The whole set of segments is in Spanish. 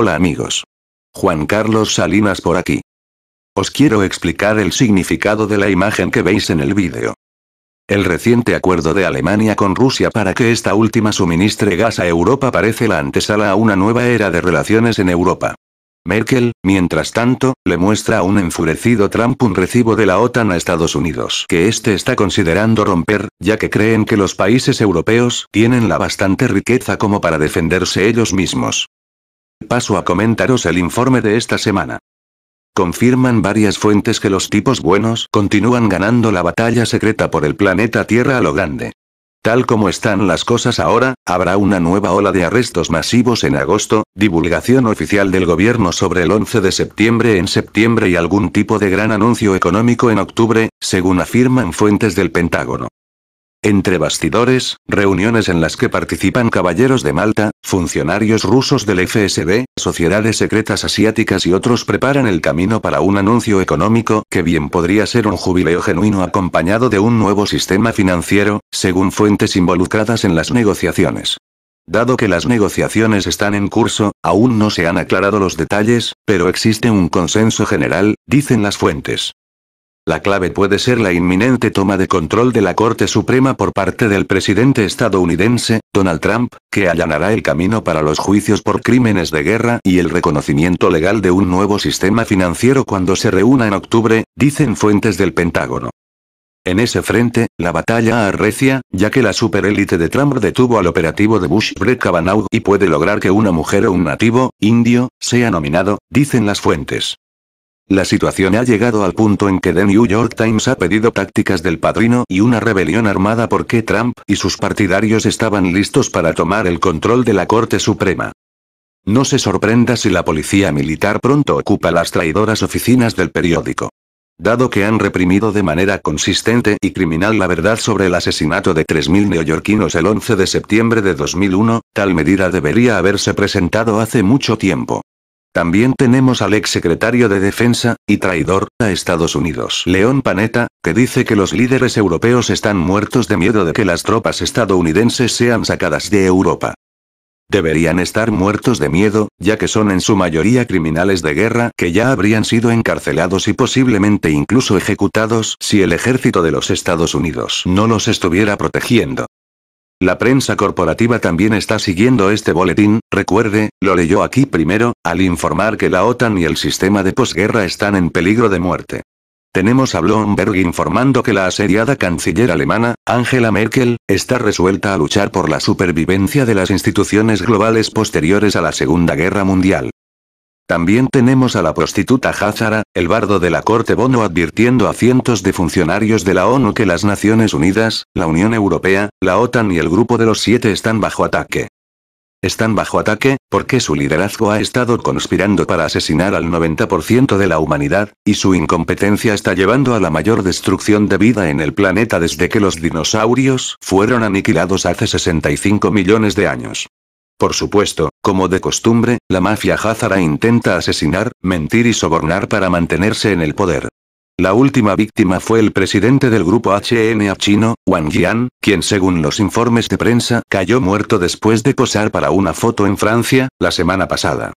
Hola amigos. Juan Carlos Salinas por aquí. Os quiero explicar el significado de la imagen que veis en el vídeo. El reciente acuerdo de Alemania con Rusia para que esta última suministre gas a Europa parece la antesala a una nueva era de relaciones en Europa. Merkel, mientras tanto, le muestra a un enfurecido Trump un recibo de la OTAN a Estados Unidos que este está considerando romper, ya que creen que los países europeos tienen la bastante riqueza como para defenderse ellos mismos. Paso a comentaros el informe de esta semana. Confirman varias fuentes que los tipos buenos continúan ganando la batalla secreta por el planeta Tierra a lo grande. Tal como están las cosas ahora, habrá una nueva ola de arrestos masivos en agosto, divulgación oficial del gobierno sobre el 11 de septiembre en septiembre y algún tipo de gran anuncio económico en octubre, según afirman fuentes del Pentágono. Entre bastidores, reuniones en las que participan caballeros de Malta, funcionarios rusos del FSB, sociedades secretas asiáticas y otros preparan el camino para un anuncio económico que bien podría ser un jubileo genuino acompañado de un nuevo sistema financiero, según fuentes involucradas en las negociaciones. Dado que las negociaciones están en curso, aún no se han aclarado los detalles, pero existe un consenso general, dicen las fuentes. La clave puede ser la inminente toma de control de la Corte Suprema por parte del presidente estadounidense, Donald Trump, que allanará el camino para los juicios por crímenes de guerra y el reconocimiento legal de un nuevo sistema financiero cuando se reúna en octubre, dicen fuentes del Pentágono. En ese frente, la batalla arrecia, ya que la superélite de Trump detuvo al operativo de Bush Brett Kavanaugh y puede lograr que una mujer o un nativo, indio, sea nominado, dicen las fuentes. La situación ha llegado al punto en que The New York Times ha pedido tácticas del padrino y una rebelión armada porque Trump y sus partidarios estaban listos para tomar el control de la Corte Suprema. No se sorprenda si la policía militar pronto ocupa las traidoras oficinas del periódico. Dado que han reprimido de manera consistente y criminal la verdad sobre el asesinato de 3.000 neoyorquinos el 11 de septiembre de 2001, tal medida debería haberse presentado hace mucho tiempo. También tenemos al ex secretario de Defensa, y traidor, a Estados Unidos, León Panetta, que dice que los líderes europeos están muertos de miedo de que las tropas estadounidenses sean sacadas de Europa. Deberían estar muertos de miedo, ya que son en su mayoría criminales de guerra que ya habrían sido encarcelados y posiblemente incluso ejecutados si el ejército de los Estados Unidos no los estuviera protegiendo. La prensa corporativa también está siguiendo este boletín, recuerde, lo leyó aquí primero, al informar que la OTAN y el sistema de posguerra están en peligro de muerte. Tenemos a Bloomberg informando que la asediada canciller alemana, Angela Merkel, está resuelta a luchar por la supervivencia de las instituciones globales posteriores a la Segunda Guerra Mundial. También tenemos a la prostituta Hazara, el bardo de la corte Bono advirtiendo a cientos de funcionarios de la ONU que las Naciones Unidas, la Unión Europea, la OTAN y el Grupo de los Siete están bajo ataque. Están bajo ataque, porque su liderazgo ha estado conspirando para asesinar al 90% de la humanidad, y su incompetencia está llevando a la mayor destrucción de vida en el planeta desde que los dinosaurios fueron aniquilados hace 65 millones de años. Por supuesto, como de costumbre, la mafia Hazara intenta asesinar, mentir y sobornar para mantenerse en el poder. La última víctima fue el presidente del grupo HNA chino, Wang Jian, quien según los informes de prensa cayó muerto después de posar para una foto en Francia, la semana pasada.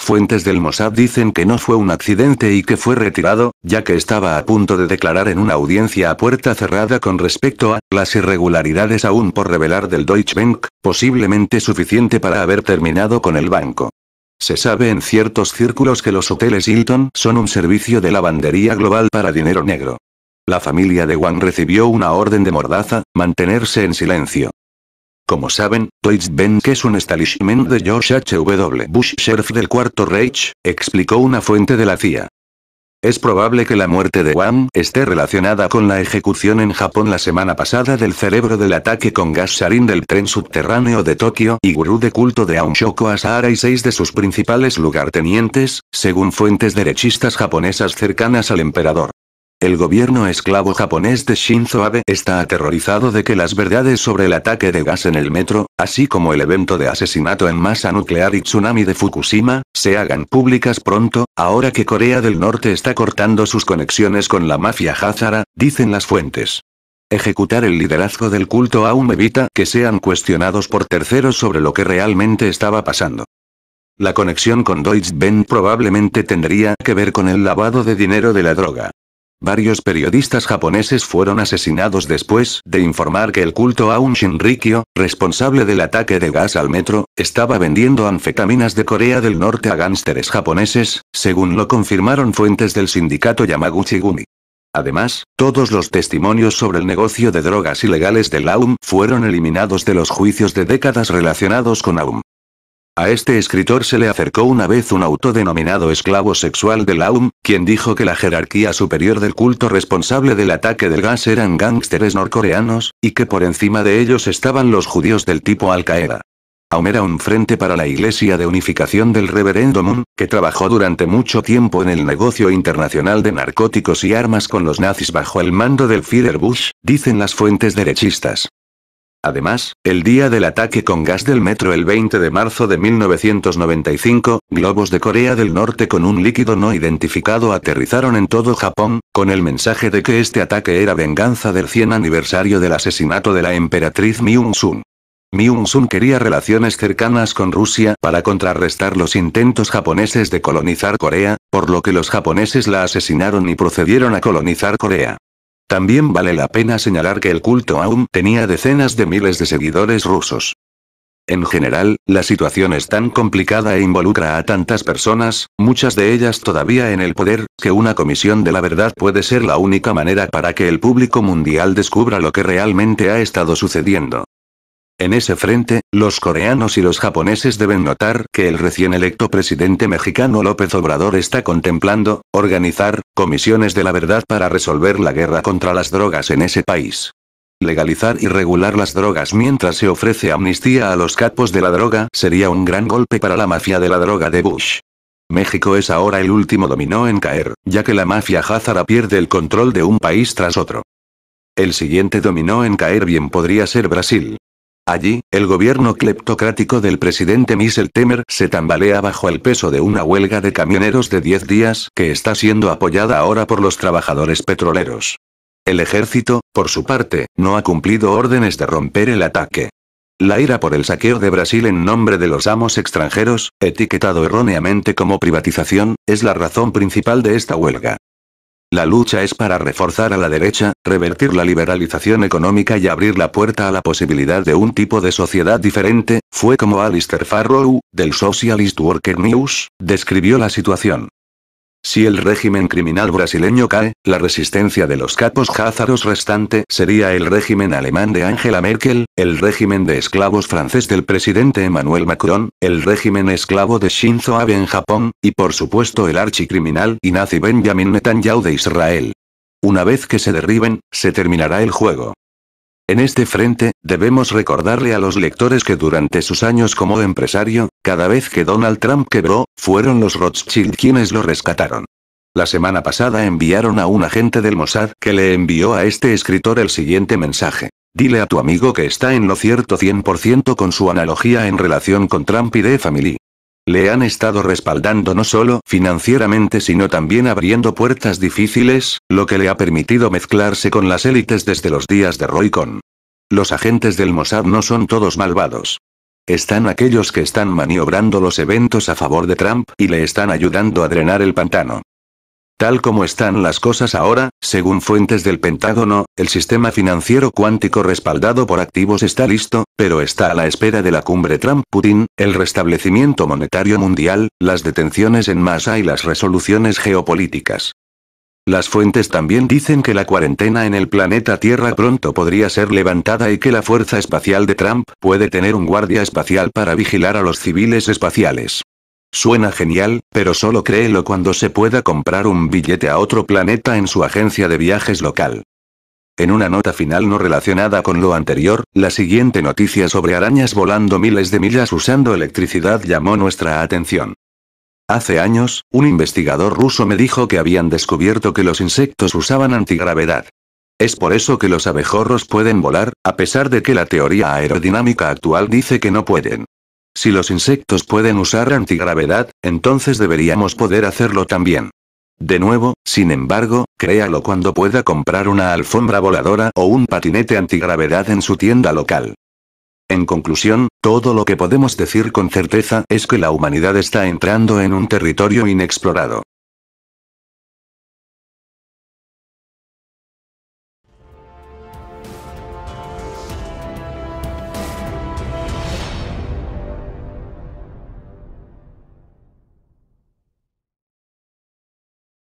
Fuentes del Mossad dicen que no fue un accidente y que fue retirado, ya que estaba a punto de declarar en una audiencia a puerta cerrada con respecto a las irregularidades aún por revelar del Deutsche Bank, posiblemente suficiente para haber terminado con el banco. Se sabe en ciertos círculos que los hoteles Hilton son un servicio de lavandería global para dinero negro. La familia de Wang recibió una orden de mordaza, mantenerse en silencio. Como saben, Ben, que es un establishment de George H.W. Bush, sheriff del Cuarto Reich, explicó una fuente de la CIA. Es probable que la muerte de Wang esté relacionada con la ejecución en Japón la semana pasada del cerebro del ataque con gas sarin del tren subterráneo de Tokio y gurú de culto de Shoko Asahara y seis de sus principales lugartenientes, según fuentes derechistas japonesas cercanas al emperador. El gobierno esclavo japonés de Shinzo Abe está aterrorizado de que las verdades sobre el ataque de gas en el metro, así como el evento de asesinato en masa nuclear y tsunami de Fukushima, se hagan públicas pronto, ahora que Corea del Norte está cortando sus conexiones con la mafia Hazara, dicen las fuentes. Ejecutar el liderazgo del culto aún evita que sean cuestionados por terceros sobre lo que realmente estaba pasando. La conexión con Deutsche Bank probablemente tendría que ver con el lavado de dinero de la droga. Varios periodistas japoneses fueron asesinados después de informar que el culto Aum Shinrikyo, responsable del ataque de gas al metro, estaba vendiendo anfetaminas de Corea del Norte a gánsteres japoneses, según lo confirmaron fuentes del sindicato Yamaguchi-gumi. Además, todos los testimonios sobre el negocio de drogas ilegales de Aum fueron eliminados de los juicios de décadas relacionados con AUM. A este escritor se le acercó una vez un autodenominado esclavo sexual de Laum, quien dijo que la jerarquía superior del culto responsable del ataque del gas eran gángsteres norcoreanos, y que por encima de ellos estaban los judíos del tipo Al-Qaeda. Aum era un frente para la Iglesia de Unificación del Reverendo Moon, que trabajó durante mucho tiempo en el negocio internacional de narcóticos y armas con los nazis bajo el mando del Führer Bush, dicen las fuentes derechistas. Además, el día del ataque con gas del metro el 20 de marzo de 1995, globos de Corea del Norte con un líquido no identificado aterrizaron en todo Japón, con el mensaje de que este ataque era venganza del 100 aniversario del asesinato de la emperatriz Myung-sun. Myung-sun quería relaciones cercanas con Rusia para contrarrestar los intentos japoneses de colonizar Corea, por lo que los japoneses la asesinaron y procedieron a colonizar Corea. También vale la pena señalar que el culto aún tenía decenas de miles de seguidores rusos. En general, la situación es tan complicada e involucra a tantas personas, muchas de ellas todavía en el poder, que una comisión de la verdad puede ser la única manera para que el público mundial descubra lo que realmente ha estado sucediendo. En ese frente, los coreanos y los japoneses deben notar que el recién electo presidente mexicano López Obrador está contemplando, organizar, comisiones de la verdad para resolver la guerra contra las drogas en ese país. Legalizar y regular las drogas mientras se ofrece amnistía a los capos de la droga sería un gran golpe para la mafia de la droga de Bush. México es ahora el último dominó en caer, ya que la mafia Hazara pierde el control de un país tras otro. El siguiente dominó en caer bien podría ser Brasil, Allí, el gobierno cleptocrático del presidente Michel Temer se tambalea bajo el peso de una huelga de camioneros de 10 días que está siendo apoyada ahora por los trabajadores petroleros. El ejército, por su parte, no ha cumplido órdenes de romper el ataque. La ira por el saqueo de Brasil en nombre de los amos extranjeros, etiquetado erróneamente como privatización, es la razón principal de esta huelga. La lucha es para reforzar a la derecha, revertir la liberalización económica y abrir la puerta a la posibilidad de un tipo de sociedad diferente, fue como Alistair Farrow, del Socialist Worker News, describió la situación. Si el régimen criminal brasileño cae, la resistencia de los capos házaros restante sería el régimen alemán de Angela Merkel, el régimen de esclavos francés del presidente Emmanuel Macron, el régimen esclavo de Shinzo Abe en Japón, y por supuesto el archicriminal y nazi Benjamin Netanyahu de Israel. Una vez que se derriben, se terminará el juego. En este frente, debemos recordarle a los lectores que durante sus años como empresario, cada vez que Donald Trump quebró, fueron los Rothschild quienes lo rescataron. La semana pasada enviaron a un agente del Mossad que le envió a este escritor el siguiente mensaje. Dile a tu amigo que está en lo cierto 100% con su analogía en relación con Trump y de Family. Le han estado respaldando no solo financieramente sino también abriendo puertas difíciles, lo que le ha permitido mezclarse con las élites desde los días de Roycon. Los agentes del Mossad no son todos malvados. Están aquellos que están maniobrando los eventos a favor de Trump y le están ayudando a drenar el pantano. Tal como están las cosas ahora, según fuentes del Pentágono, el sistema financiero cuántico respaldado por activos está listo, pero está a la espera de la cumbre Trump-Putin, el restablecimiento monetario mundial, las detenciones en masa y las resoluciones geopolíticas. Las fuentes también dicen que la cuarentena en el planeta Tierra pronto podría ser levantada y que la Fuerza Espacial de Trump puede tener un guardia espacial para vigilar a los civiles espaciales. Suena genial, pero solo créelo cuando se pueda comprar un billete a otro planeta en su agencia de viajes local. En una nota final no relacionada con lo anterior, la siguiente noticia sobre arañas volando miles de millas usando electricidad llamó nuestra atención. Hace años, un investigador ruso me dijo que habían descubierto que los insectos usaban antigravedad. Es por eso que los abejorros pueden volar, a pesar de que la teoría aerodinámica actual dice que no pueden. Si los insectos pueden usar antigravedad, entonces deberíamos poder hacerlo también. De nuevo, sin embargo, créalo cuando pueda comprar una alfombra voladora o un patinete antigravedad en su tienda local. En conclusión, todo lo que podemos decir con certeza es que la humanidad está entrando en un territorio inexplorado.